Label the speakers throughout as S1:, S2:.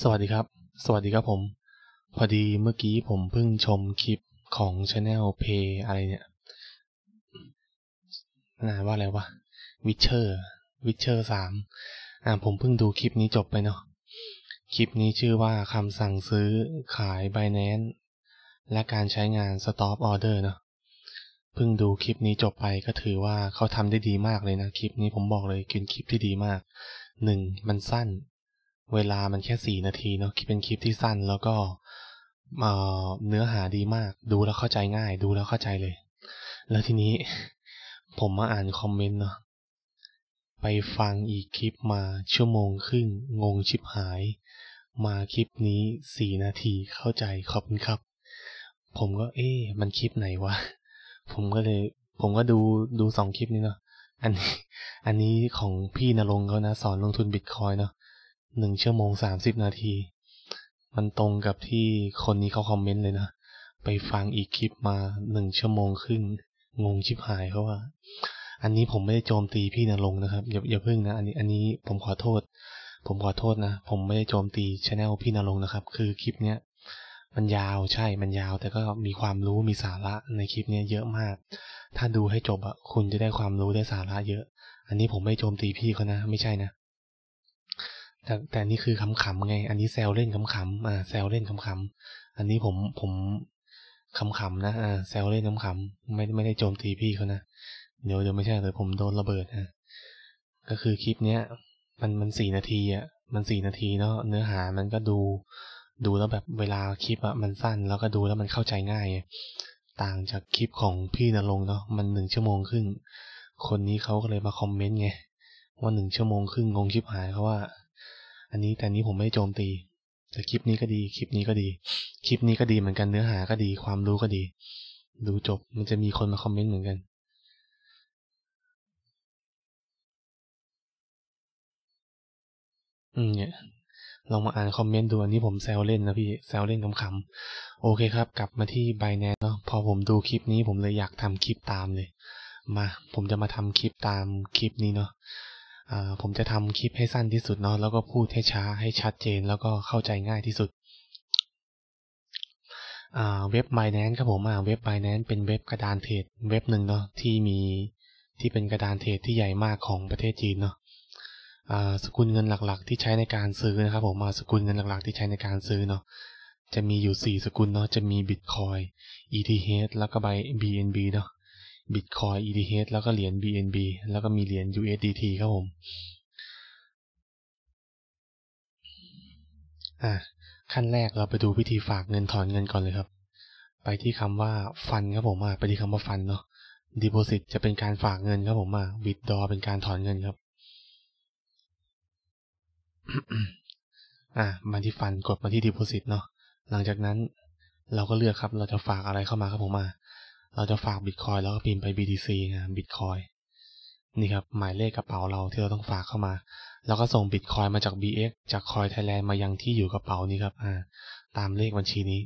S1: สวัสดีครับ สวัสดีครับผม พอดีเมื่อกี้ผมเพิ่งชมคลิปของช n e l p a y อะไรเนี่ยนาว่าอะไรวะวิเชอร์วิเชอร์สามอ่า ผมเพิ่งดูคลิปนี้จบไปเนาะ คลิปนี้ชื่อว่าคำสั่งซื้อขายบ i n a n c e และการใช้งาน stop order เนาะเพิ่งดูคลิปนี้จบไปก็ถือว่าเขาทำได้ดีมากเลยนะคลิปนี้ผมบอกเลยเป็นคลิปที่ดีมากหนึ่งมันสั้น เวลามันแค่สี่นาทีเนาะเป็นคลิปที่สั้นแล้วก็เนื้อหาดีมาก ดูแล้วเข้าใจง่าย ดูแล้วเข้าใจเลย แล้วทีนี้ ผมมาอ่านคอมเมนต์เนาะไปฟังอีกคลิปมาชั่วโมงครึ่งงงชิบหาย มาคลิปนี้สี่นาทีเข้าใจขอบคุณครับ ผมก็เอ๊มันคลิปไหนวะผมก็เลยผมก็ดูดูสองคลิปนี้เนาะอันนี้อันนี้ของพี่นรงเขานะสอนลงทุนบิตคอยเนาะหนึ่งชั่วโมงสามสิบนาที มันตรงกับที่คนนี้เขาคอมเมนต์เลยนะไปฟังอีกคลิปมาหนึ่งชั่วโมงครึ่งงงชิบหายเพราะว่า อันนี้ผมไม่ได้โจมตีพี่นรงนะครับ อย่าอย่าพึ่งนะอันนี้อันนี้ผมขอโทษ ผมขอโทษนะผมไม่ได้โจมตีชาแนลพี่นรงนะครับ คือคลิปเนี้ยมันยาวใช่ มันยาว แต่ก็มีความรู้มีสาระในคลิปนี้เยอะมาก ถ้าดูให้จบอะคุณจะได้ความรู้ได้สาระเยอะ อันนี้ผมไม่โจมตีพี่เขานะไม่ใช่นะ แต่แต่นี่คือขำๆไง อันนี้แซวเล่นขำๆอ่าแซวเล่นขำๆอันนี้ผมผมขำๆนะอ่าแซวเล่นขำๆไม่ไม่ได้โจมตีพี่เขานะ เดี๋ยวเดี๋ยวไม่ใช่เลยผมโดนระเบิดนะก็คือคลิปเนี้ยมันมันสี่นาทีอะมันสี่นาทีเนาะเนื้อหามันก็ดูดูแล้วแบบเวลาคลิปอะมันสั้น แล้วก็ดูแล้วมันเข้าใจง่าย ต่างจากคลิปของพี่นรงเนาะมันหนึ่งชั่วโมงครึ่งคนนี้เขาก็เลยมาคอมเมนต์ไง ว่าหนึ่งชั่วโมงครึ่งงงคลิปหายเขาว่า อันนี้แต่นี้ผมไม่โจมตี แต่คลิปนี้ก็ดีคลิปนี้ก็ดีคลิปนี้ก็ดีเหมือนกันเนื้อหาก็ดี ความรู้ก็ดีดูจบมันจะมีคนมาคอมเมนต์เหมือนกัน อืมเนี่ยลองมาอ่านคอมเมนต์ดูอันนี้ผมแซวเล่นนะพี่แซวเล่นขำๆโอเคครับ กลับมาที่ไบแนนเนาะพอผมดูคลิปนี้ผมเลยอยากทำคลิปตามเลย มาผมจะมาทำคลิปตามคลิปนี้เนาะอ่าผมจะทำคลิปให้สั้นที่สุดเนาะแล้วก็พูดให้ช้าให้ชัดเจน แล้วก็เข้าใจง่ายที่สุดอ่าเว็บ b i n a n c e ครับผมอ่าเว็บ b i n a n c e เป็นเว็บกระดานเทรดเว็บหนึ่งเนาะที่มีที่เป็นกระดานเทรดที่ใหญ่มากของประเทศจีนเนาะสกุลเงินหลักๆ ที่ใช้ในการซื้อนะครับผมสกุลเงินหลัก ๆที่ใช้ในการซื้อเนาะจะมีอยู่ 4 สกุลเนาะจะมี Bitcoin ETH แล้วก็ใบ BNB เนาะ Bitcoin ETH แล้วก็เหรียญ BNB แล้วก็มีเหรียญ USDT ครับผมอ่ขั้นแรกเราไปดูวิธีฝากเงินถอนเงินก่อนเลยครับ ไปที่คำว่าฟันครับผมอ่ะไปที่คำว่าฟันเนาะ deposit จะเป็นการฝากเงินครับผมอ่ะ withdraw เป็นการถอนเงินครับอ่ะมาที่ฟันกดมาที่ดีโพซิตเนาะหลังจากนั้น เราก็เลือกครับ เราจะฝากอะไรเข้ามาครับผมมา เราจะฝากบิตคอยแล้วก็พิมพ์ไป BTC นะบิตคอยนี่ครับ หมายเลขกระเป๋าเราที่เราต้องฝากเข้ามา แล้วก็ส่งบิตคอยมาจาก BX จากคอยไทยแลนด์มายังที่อยู่กระเป๋านี้ครับ อ่า ตามเลขบัญชีนี้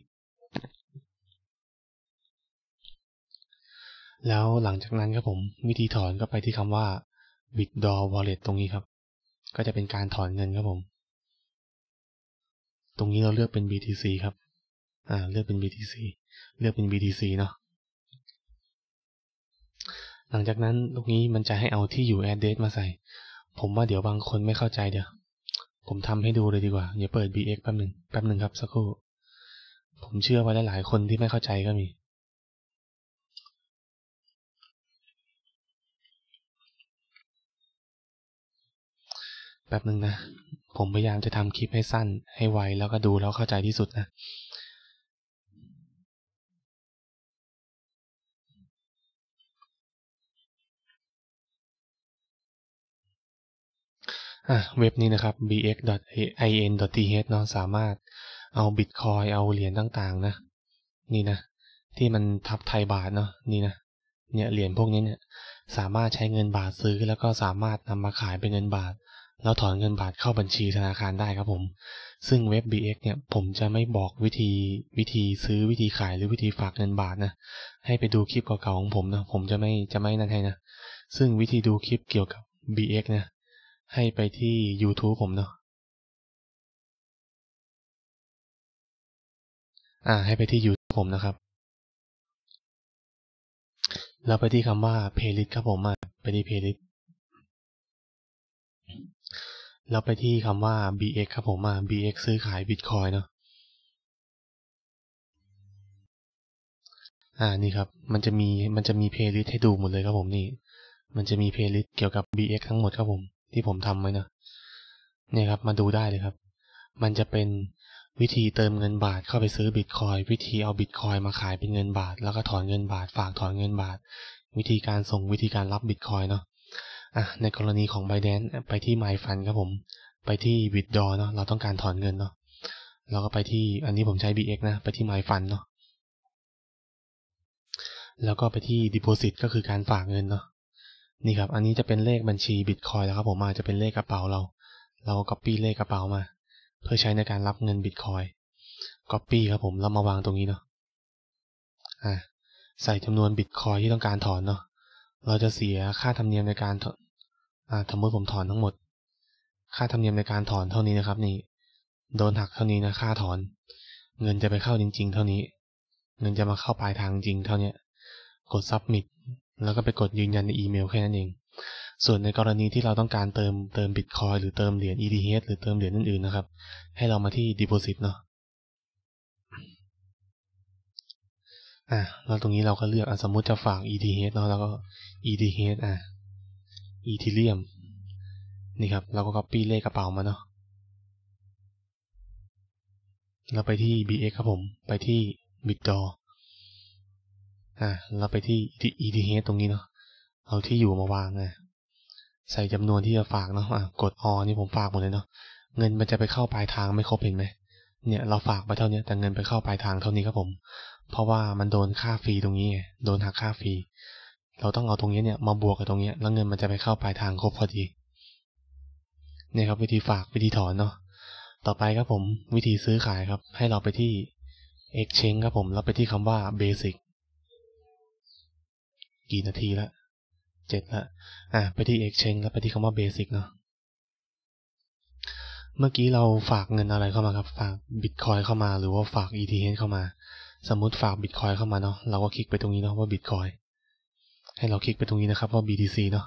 S1: แล้วหลังจากนั้นครับผม วิธีถอนก็ไปที่คำว่า b i t d o w Wallet ตรงนี้ครับก็จะเป็นการถอนเงินครับผม ตรงนี้เราเลือกเป็น BTC ครับ อ่า เลือกเป็น BTC เลือกเป็น BTC เนาะ หลังจากนั้นตรงนี้มันจะให้เอาที่อยู่ address มาใส่ ผมว่าเดี๋ยวบางคนไม่เข้าใจเดี๋ยว ผมทำให้ดูเลยดีกว่า เดี๋ยวเปิด BX แป๊บหนึ่งแป๊บหนึ่งครับสักครู่ ผมเชื่อว่าหลายยคนที่ไม่เข้าใจก็มีแป๊บหนึ่งนะ ผมพยายามจะทำคลิปให้สั้น ให้ไวแล้วก็ดูแล้วเข้าใจที่สุดนะ เว็บนี้นะครับ bx.in.th เนาะสามารถเอาบิตคอยเอาเหรียญต่างๆ นะ นี่นะ ที่มันทับไทยบาทเนาะนี่นะ เนี่ย เหรียญพวกนี้เนี่ยสามารถใช้เงินบาทซื้อ แล้วก็สามารถนำมาขายเป็นเงินบาทเราถอนเงินบาทเข้าบัญชีธนาคารได้ครับผม ซึ่งเว็บ BX เนี่ย ผมจะไม่บอกวิธีวิธีซื้อวิธีขายหรือวิธีฝากเงินบาทนะ ให้ไปดูคลิปเก่าๆ ของผมนะ ผมจะไม่จะไม่นั่นให้นะ ซึ่งวิธีดูคลิปเกี่ยวกับ BX นะ ให้ไปที่ YouTube ผมเนาะอ่า ให้ไปที่ YouTube ผมนะครับ แล้วไปที่คำว่า playlist ครับผมอ่ะไปที่ playlist แล้วไปที่คำว่า bx ครับผมมา bx ซื้อขายบิตคอยเนาะ อ่านี่ครับ มันจะมี มันจะมีเพลย์ลิสต์ให้ดูหมดเลยครับผมนี่ มันจะมีเพลย์ลิสต์เกี่ยวกับ bx ทั้งหมดครับผม ที่ผมทำไว้นะเนี่ยครับ มาดูได้เลยครับ มันจะเป็นวิธีเติมเงินบาทเข้าไปซื้อบิตคอยวิธีเอาบิตคอยมาขายเป็นเงินบาท แล้วก็ถอนเงินบาท ฝากถอนเงินบาท วิธีการส่งวิธีการรับบิตคอยเนาะอะในกรณีของ b บ n a n c e ไปที่ My Fund ครับผม ไปที่ Withdraw เนาะเราต้องการถอนเงินเนาะเราก็ไปที่อันนี้ผมใช้ BX นะ ไปที่ My Fund เนาะแล้วก็ไปที่ Deposit ก็คือการฝากเงินเนาะนี่ครับอันนี้จะเป็นเลขบัญชี Bitcoin แล้วครับผมมาจะเป็นเลขกระเป๋าเรา เราก็ Copy เลขกระเป๋ามา เพื่อใช้ในการรับเงิน Bitcoin Copy ครับผมแล้วมาวางตรงนี้เนาะอ่าใส่จำนวน Bitcoin ที่ต้องการถอนเนาะเราจะเสียค่าธรรมเนียมในการสมมติผมถอนทั้งหมด ค่าธรรมเนียมในการถอนเท่านี้นะครับนี่โดนหักเท่านี้นะค่าถอน เงินจะไปเข้าจริง ๆ เท่านี้ เงินจะมาเข้าปลายทางจริง เท่านี้กด submit แล้วก็ไปกดยืนยันในอีเมลแค่นั้นเอง ส่วนในกรณีที่เราต้องการเติมเติมบิตคอยหรือเติมเหรียญ ETH หรือเติมเหรียญอื่นๆนะครับ ให้เรามาที่ deposit เนาะอ่ะแล้วตรงนี้เราก็เลือกอสมมติจะฝาก ETH เนาะแล้วก็ ETH อ่ะ Ethereum นี่ครับ เราก็ copy เลขกระเป๋ามาเนาะ เราไปที่ BX ครับผม ไปที่ Bitdo อ่าเราไปที่ ETH ตรงนี้เนาะเอาที่อยู่มาวางไงะใส่จำนวนที่จะฝากเนาะะกดออนี่ผมฝากหมดเลยเนาะ เงินมันจะไปเข้าปลายทางไม่ครบเห็นไหมเนี่ย เราฝากไปเท่านี้แต่เงินไปเข้าปลายทางเท่านี้ครับผม เพราะว่ามันโดนค่าฟรีตรงนี้โดนหักค่าฟรีเราต้องเอาตรงนี้เนี่ยมาบวกกับตรงนี้ แล้วเงินมันจะไปเข้าปลายทางครบพอดี เนี่ยครับวิธีฝากวิธีถอนเนาะ ต่อไปครับผมวิธีซื้อขายครับ ให้เราไปที่ exchange ครับผมแล้วไปที่คำว่า basic กี่นาทีละเจ็ดละอ่ะไปที่ exchange แล้วไปที่คำว่า basic เนาะ เมื่อกี้เราฝากเงินอะไรเข้ามาครับฝากบิตคอยเข้ามาหรือว่าฝาก ETH เข้ามา สมมติฝากบิตคอยเข้ามาเนาะเราก็คลิกไปตรงนี้เนาะว่าบิตคอยให้เราคลิกไปตรงนี้นะครับว่า BTC เนาะ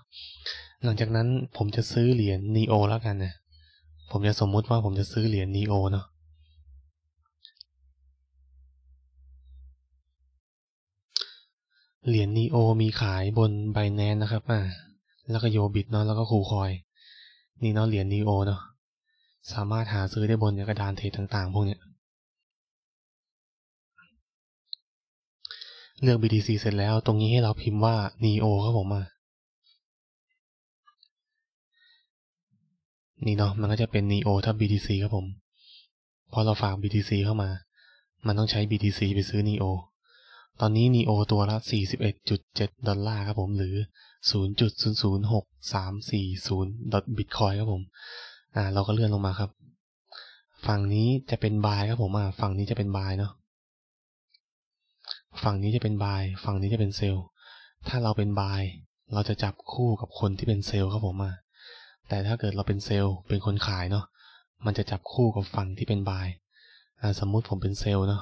S1: หลังจากนั้นผมจะซื้อเหรียญ NEO แล้วกันนะผมจะสมมุติว่าผมจะซื้อเหรียญ NEO เนาะ เหรียญ NEO มีขายบน Binance นะครับ อ่า แล้วก็โยบิตเนาะ แล้วก็คูคอยนี่เนาะเหรียญ NEO เนาะ สามารถหาซื้อได้บนกระดานเทรดต่าง ๆ พวกเนี้ยเลือก BTC เสร็จแล้วตรงนี้ให้เราพิมพ์ว่า neo ครับผมมา นี่เนาะ มันก็จะเป็น neo ถ้า BTC ครับผมพอเราฝาก BTC เข้ามา มันต้องใช้ BTC ไปซื้อ neo ตอนนี้ neo ตัวละ 41.7 ดอลลาร์ครับผม หรือ 0.006340 bitcoin ครับผม อ่า เราก็เลื่อนลงมาครับ ฝั่งนี้จะเป็นบายครับผมอ่าฝั่งนี้จะเป็นบายเนาะฝั่งนี้จะเป็นบาย ฝั่งนี้จะเป็นเซลล์ ถ้าเราเป็นบาย เราจะจับคู่กับคนที่เป็นเซลล์ครับผมอ่ะแต่ถ้าเกิดเราเป็นเซลล์เป็นคนขายเนาะ มันจะจับคู่กับฝั่งที่เป็นบายสมมุติผมเป็นเซลล์เนาะ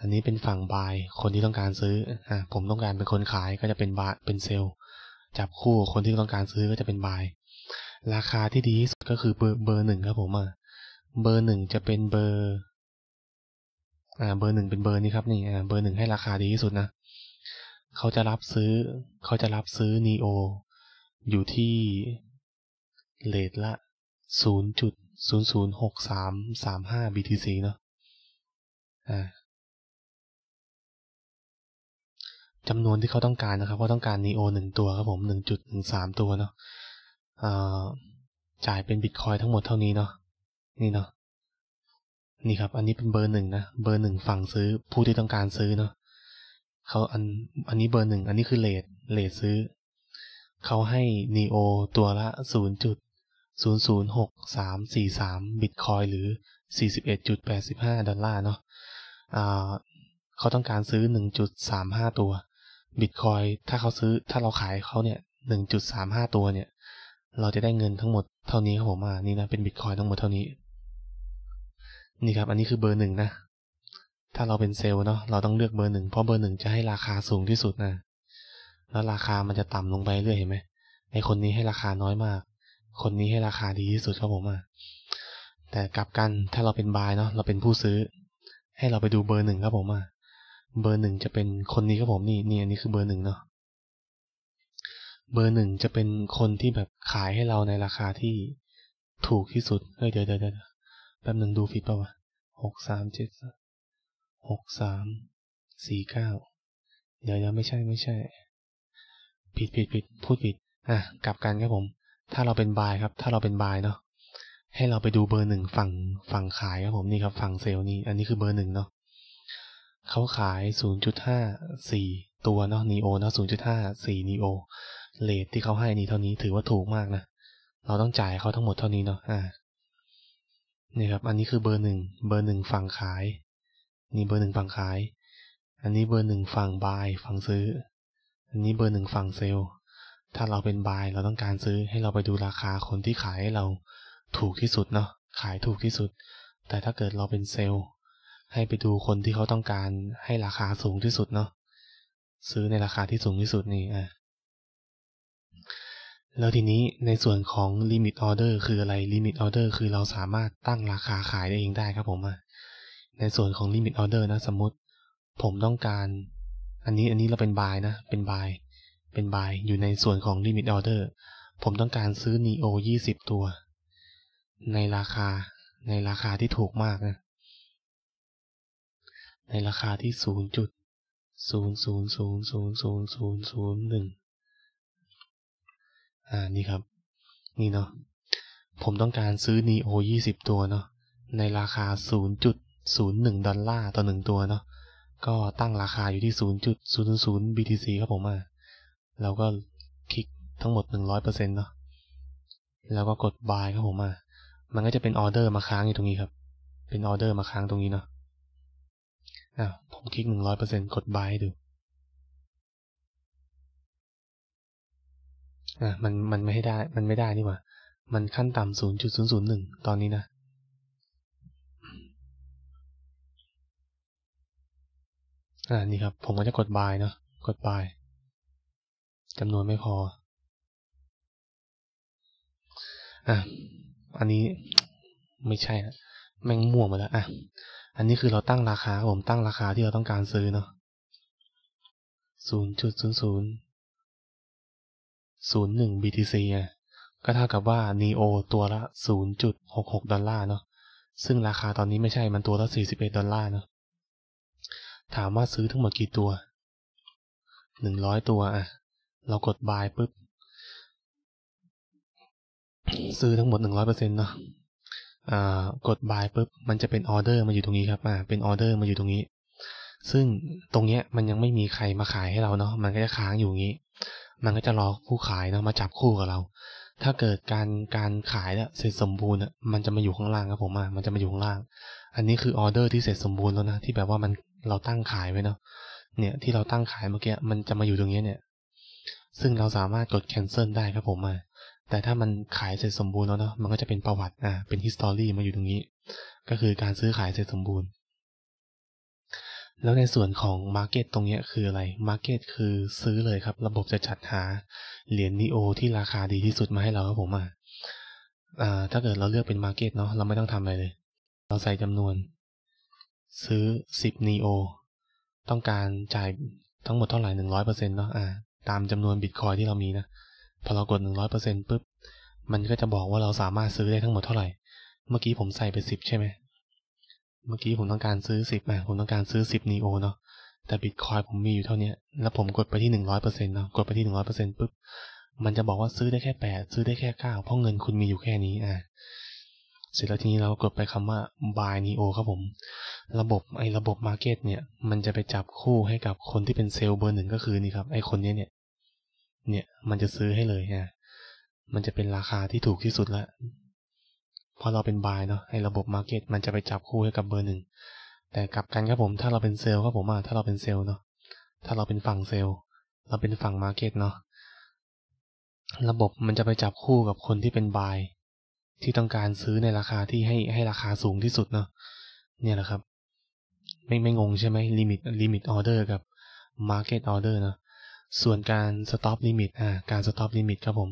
S1: อันนี้เป็นฝั่งบายคนที่ต้องการซื้ออ่ะผมต้องการเป็นคนขายก็จะเป็นบายเป็นเซลล์ จับคู่คนที่ต้องการซื้อก็จะเป็นบายราคาที่ดีที่สุดก็คือเบอร์เบอร์หนึ่งครับผมอ่ะ เบอร์หนึ่งจะเป็นเบอร์เบอร์หนึ่งเป็นเบอร์นี้ครับนี่เบอร์หนึ่งให้ราคาดีที่สุดนะ เขาจะรับซื้อเขาจะรับซื้อ NEO อยู่ที่เลทละ 0.006335 BTC เนาะอ่าจำนวนที่เขาต้องการนะครับเขาต้องการ NEO หนึ่งตัวครับผม1.13 ตัวเนาะอ่าจ่ายเป็นบิตคอยทั้งหมดเท่านี้เนาะนี่เนาะนี่ครับ อันนี้เป็นเบอร์หนึ่งนะ เบอร์หนึ่งฝั่งซื้อผู้ที่ต้องการซื้อเนาะเขาอัน อันนี้เบอร์หนึ่ง อันนี้คือเลทเลทซื้อ เขาให้ n ีโอตัวละ 0.006343บิตคอยหรือ 41.85ดอลลาร์เนาะอ่าเขาต้องการซื้อ 1.35 ตัวบิตคอยถ้าเขาซื้อ ถ้าเราขายเขาเนี่ย1.35 ตัวเนี่ย เราจะได้เงินทั้งหมดเท่านี้ครับผม อ่านี่นะ เป็นบิตคอยทั้งหมดเท่านี้นี่ครับอันนี้คือเบอร์หนึ่งนะถ้าเราเป็นเซลล์เนาะเราต้องเลือกเบอร์หนึ่งเพราะเบอร์หนึ่งจะให้ราคาสูงที่สุดนะ แล้วราคามันจะต่ำลงไปเรื่อยเห็นไหมไอคนนี้ให้ราคาน้อยมาก คนนี้ให้ราคาดีที่สุดครับผมอ่ะแต่กลับกันถ้าเราเป็นบายเนาะเราเป็นผู้ซื้อ ให้เราไปดูเบอร์หนึ่งครับผมอ่ะเบอร์หนึ่งจะเป็นคนนี้ครับผมนี่นี่อันนี้คือเบอร์หนึ่งเนาะเบอร์หนึ่งจะเป็นคนที่แบบขายให้เราในราคาที่ถูกที่สุดเฮ้ยเดี๋ยวเดี๋ยวแป๊บหนึ่งดูผิดป่าวะหกสามเจ็ดหกสามสี่เก้าเดี๋ยวเดี๋ยวไม่ใช่ไม่ใช่ ผิดผิดผิดพูดผิด อ่ะ กลับกันครับผม ถ้าเราเป็นบายครับ ถ้าเราเป็นบายเนาะ ให้เราไปดูเบอร์หนึ่งฝั่งฝั่งขายครับผม นี่ครับฝั่งเซลล์นี่ อันนี้คือเบอร์หนึ่งเนาะเขาขาย 0.54 ตัวเนาะนีโอเนาะ0.54นีโอเลทที่เขาให้นี่เท่านี้ถือว่าถูกมากนะ เราต้องจ่ายเขาทั้งหมดเท่านี้เนาะ อ่านี่ครับ อันนี้คือเบอร์หนึ่งเบอร์หนึ่งฝั่งขาย นี่เบอร์หนึ่งฝั่งขาย อันนี้เบอร์หนึ่งฝั่งบายฝั่งซื้อ อันนี้เบอร์หนึ่งฝั่งเซลถ้าเราเป็นบายเราต้องการซื้อ ให้เราไปดูราคาคนที่ขายให้เราถูกที่สุดเนาะ ขายถูกที่สุด แต่ถ้าเกิดเราเป็นเซลให้ไปดูคนที่เขาต้องการให้ราคาสูงที่สุดเนาะ ซื้อในราคาที่สูงที่สุดนี่อ่ะแล้วทีนี้ในส่วนของ limit order คืออะไร limit order คือเราสามารถตั้งราคาขายได้เองได้ครับผม ในส่วนของ limit order นะ สมมติ ผมต้องการ อันนี้อันนี้เราเป็นบายนะ เป็นบายเป็นบายอยู่ในส่วนของ limit order ผมต้องการซื้อ neo 20 ตัว ในราคาในราคาที่ถูกมากนะ ในราคาที่0 0 0 0 0 0 0 0งอ่านี่ครับนี่เนาะผมต้องการซื้อ neo ิบตัวเนาะในราคา0.01ดอลลาร์ต่อหนึ่งตัวเนาะก็ตั้งราคาอยู่ที่ 0.000 BTC ครับผมอ่ะเราก็คลิกทั้งหมด 100%เนาะแล้วก็กด buy ครับผมอ่ะมันก็จะเป็นออเดอร์มาค้างอยู่ตรงนี้ครับ เป็นออเดอร์มาค้างตรงนี้เนาะอ่ะผมคลิก 100%กด buy ให้ดูนะมันมันไม่ได้ มันไม่ได้นี่หว่า มันขั้นต่ำศูนย์จุดศูนย์ศูนย์หนึ่งตอนนี้นะ อ่านี่ครับ ผมก็จะกดบายเนาะกดบายจำนวนไม่พอ อ่ะ อันนี้ไม่ใช่ละแม่งมั่วมาแล้ว อ่ะ อันนี้คือเราตั้งราคา ผมตั้งราคาที่เราต้องการซื้อเนาะศูนย์จุดศูนย์ศูนย์0.01 BTC ก็เท่ากับว่า NEO ตัวละ 0.66 ดอลลาร์เนาะซึ่งราคาตอนนี้ไม่ใช่มันตัวละ 41 ดอลลาร์เนาะถามว่าซื้อทั้งหมดกี่ตัว 100 ตัวอ่ะ เรากด buy ปุ๊บ ซื้อทั้งหมด 100%เนาะกด buy ปุ๊บ มันจะเป็นออเดอร์มาอยู่ตรงนี้ครับอ่าเป็นออเดอร์มาอยู่ตรงนี้ ซึ่งตรงเนี้ย มันยังไม่มีใครมาขายให้เราเนาะมันก็จะค้างอยู่งี้มันก็จะรอผู้ขายเนาะมาจับคู่กับเรา ถ้าเกิดการการขายเนี่ยเสร็จสมบูรณ์เนี่ยมันจะมาอยู่ข้างล่างครับผมอ่ะ มันจะมาอยู่ข้างล่าง อันนี้คือออเดอร์ที่เสร็จสมบูรณ์แล้วนะ ที่แบบว่ามันเราตั้งขายไว้เนาะเนี่ยที่เราตั้งขายเมื่อกี้ มันจะมาอยู่ตรงนี้เนี่ย ซึ่งเราสามารถกด cancel ได้ครับผมอ่ะ แต่ถ้ามันขายเสร็จสมบูรณ์แล้วเนาะ มันก็จะเป็นประวัติอ่ะเป็น history มาอยู่ตรงนี้ ก็คือการซื้อขายเสร็จสมบูรณ์แล้วในส่วนของ Market ตรงนี้คืออะไร Market คือซื้อเลยครับ ระบบจะจัดหาเหรียญนีโอที่ราคาดีที่สุดมาให้เราครับผมอ่ะถ้าเกิดเราเลือกเป็น Market เนาะ เราไม่ต้องทำอะไรเลย เราใส่จำนวน ซื้อ 10 n e อต้องการจ่ายทั้งหมดเท่าไหร่ 100%เนาะ อ่า ตามจำนวนบิตคอยที่เรามีนะ พอเรากด 100%ปุ๊บ มันก็จะบอกว่าเราสามารถซื้อได้ทั้งหมดเท่าไหร่ เมื่อกี้ผมใส่ไป 10ใช่ไหมเมื่อกี้ผมต้องการซื้อสิบอ่ะ ผมต้องการซื้อสิบนีโอเนาะแต่บิตคอยผมมีอยู่เท่านี้แล้วผมกดไปที่หนึ่งร้อยเปอร์เซ็นต์เนาะกดไปที่หนึ่งร้อยเปอร์เซ็นต์ปุ๊บ มันจะบอกว่าซื้อได้แค่แปดซื้อได้แค่เก้าเพราะเงินคุณมีอยู่แค่นี้อ่ะเสร็จแล้วทีนี้เรากดไปคำว่า buy neo ครับผม ระบบไอ้ระบบ market เนี่ย มันจะไปจับคู่ให้กับคนที่เป็นเซลล์เบอร์หนึ่งก็คือนี่ครับไอ้คนนี้เนี่ยเนี่ยมันจะซื้อให้เลยอ่ะมันจะเป็นราคาที่ถูกที่สุดละพอเราเป็นบายเนาะไอ้ระบบมาร์เก็ตมันจะไปจับคู่ให้กับเบอร์หนึ่งแต่กลับกันครับผม ถ้าเราเป็นเซลล์ครับผมอ่ะถ้าเราเป็นเซลล์เนาะ ถ้าเราเป็นฝั่งเซลล์เราเป็นฝั่งมาร์เก็ตเนาะ ระบบมันจะไปจับคู่กับคนที่เป็นบายที่ต้องการซื้อในราคาที่ให้ให้ราคาสูงที่สุดเนาะ เนี่ยแหละครับ ไม่ไม่งงใช่ไหมลิมิตลิมิตออเดอร์กับมาร์เก็ตออเดอร์นะส่วนการสต็อปลิมิตอ่า การสต็อปลิมิตครับผม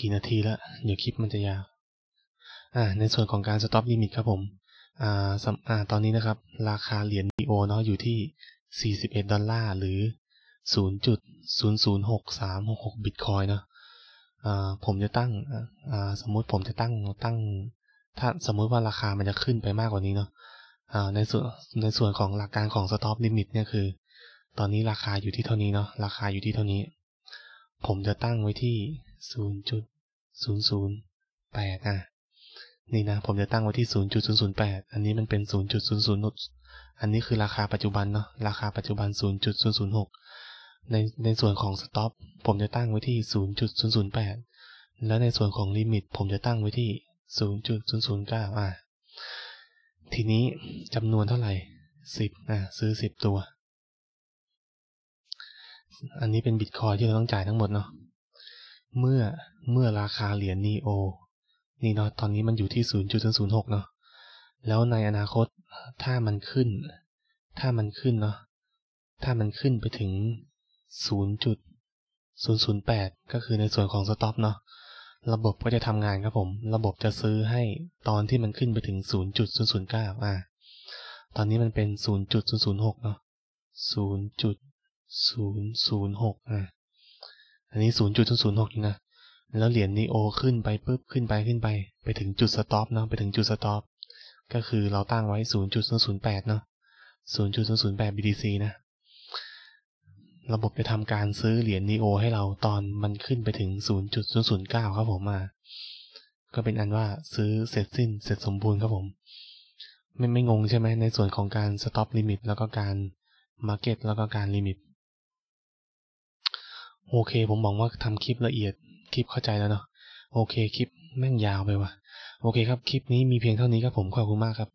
S1: กี่นาทีแล้ว เดี๋ยวคลิปมันจะยาวอ่าในส่วนของการสต็อปลิมิตครับผมอ่าสำอ่าตอนนี้นะครับ ราคาเหรียญ NEO เนาะอยู่ที่41ดอลลาร์หรือ 0.006366บิตคอยเนาะอ่าผมจะตั้งอ่าสมมุติผมจะตั้งตั้ง ถ้าสมมุติว่าราคามันจะขึ้นไปมากกว่านี้เนาะอ่าในส่วนในส่วนของหลักการของสต็อปลิมิตเนี่ยคือ ตอนนี้ราคาอยู่ที่เท่านี้เนาะราคาอยู่ที่เท่านี้ผมจะตั้งไว้ที่ 0.008อะนี่นะ ผมจะตั้งไว้ที่ 0.008 อันนี้มันเป็น 0.006อันนี้คือราคาปัจจุบันเนาะ ราคาปัจจุบัน 0.006 ในในส่วนของสต็อป ผมจะตั้งไว้ที่ 0.008 แล้วในส่วนของลิมิต ผมจะตั้งไว้ที่ 0.009อ่ะทีนี้จำนวนเท่าไหร่ 10อ่ะซื้อ 10 ตัวอันนี้เป็นบิตคอยที่เราต้องจ่ายทั้งหมดเนาะเมื่อเมื่อราคาเหรียญนีโอนี่เนาะตอนนี้มันอยู่ที่ศูนย์จุดศูนย์หกเนาะแล้วในอนาคตถ้ามันขึ้น ถ้ามันขึ้นเนาะถ้ามันขึ้นไปถึงศูนย์จุดศูนย์ศูนย์แปดก็คือในส่วนของสต็อปเนาะระบบก็จะทำงานครับผม ระบบจะซื้อให้ตอนที่มันขึ้นไปถึง 0.009อ่าตอนนี้มันเป็น 0.006 เนาะ0.06นอ่ะอันนี้ 0.06นนะ แล้วเหรียญนีโอขึ้นไปปุ๊บ ขึ้นไป ขึ้นไป ไปถึงจุดสต็อปเนาะ ไปถึงจุดสต็อป ก็คือเราตั้งไว้ 0 0นยจนยปเนาะ 0 0นยจู์แป BTC นะ ระบบจะทำการซื้อเหรียญนีโอให้เราตอนมันขึ้นไปถึง 0 0 0 9ครับผมมาก็เป็นอันว่าซื้อเสร็จสิ้น เสร็จสมบูรณ์ครับผม ไม่ ไม่งงใช่ไหมในส่วนของการสต็อปลิมิต แล้วก็การมาร์เก็ต แล้วก็การลิมิตโอเค ผมบอกว่าทำคลิปละเอียด คลิปเข้าใจแล้วเนาะโอเค คลิปแม่งยาวไปว่ะโอเคครับ คลิปนี้มีเพียงเท่านี้ครับผมขอบคุณมากครับ